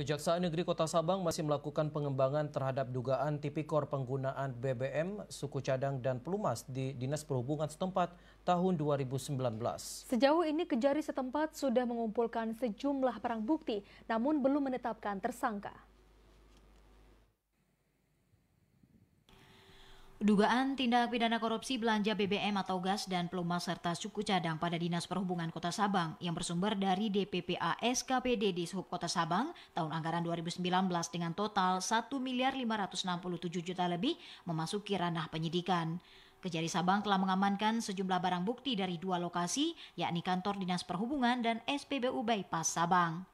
Kejaksaan Negeri Kota Sabang masih melakukan pengembangan terhadap dugaan tipikor penggunaan BBM, suku cadang, dan pelumas di Dinas Perhubungan setempat tahun 2019. Sejauh ini Kejari setempat sudah mengumpulkan sejumlah barang bukti, namun belum menetapkan tersangka. Dugaan tindak pidana korupsi belanja BBM atau gas dan pelumas serta suku cadang pada Dinas Perhubungan Kota Sabang yang bersumber dari DPPA SKPD di Suhub Kota Sabang tahun anggaran 2019 dengan total 1 miliar 567 juta lebih memasuki ranah penyidikan. Kejari Sabang telah mengamankan sejumlah barang bukti dari dua lokasi yakni kantor Dinas Perhubungan dan SPBU Bypass Sabang.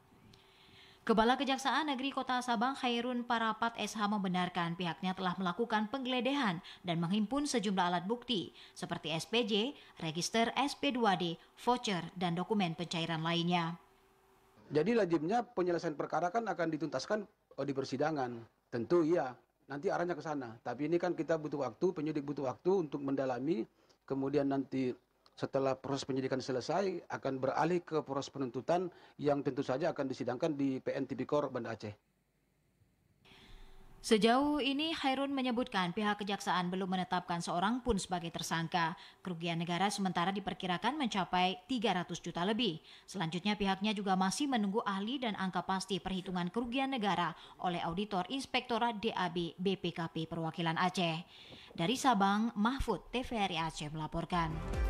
Kepala Kejaksaan Negeri Kota Sabang Khairun Parapat SH membenarkan pihaknya telah melakukan penggeledahan dan menghimpun sejumlah alat bukti seperti SPJ, register SP2D, voucher, dan dokumen pencairan lainnya. Jadi lazimnya penyelesaian perkara kan akan dituntaskan oh, di persidangan. Tentu iya, nanti arahnya ke sana. Tapi ini kan kita butuh waktu, penyidik butuh waktu untuk mendalami, kemudian nanti setelah proses penyidikan selesai akan beralih ke proses penuntutan yang tentu saja akan disidangkan di PN Tipikor Banda Aceh. Sejauh ini Hairun menyebutkan pihak kejaksaan belum menetapkan seorang pun sebagai tersangka. Kerugian negara sementara diperkirakan mencapai 300 juta lebih. Selanjutnya pihaknya juga masih menunggu ahli dan angka pasti perhitungan kerugian negara oleh auditor Inspektorat DAB BPKP Perwakilan Aceh. Dari Sabang, Mahfud TVRI Aceh melaporkan.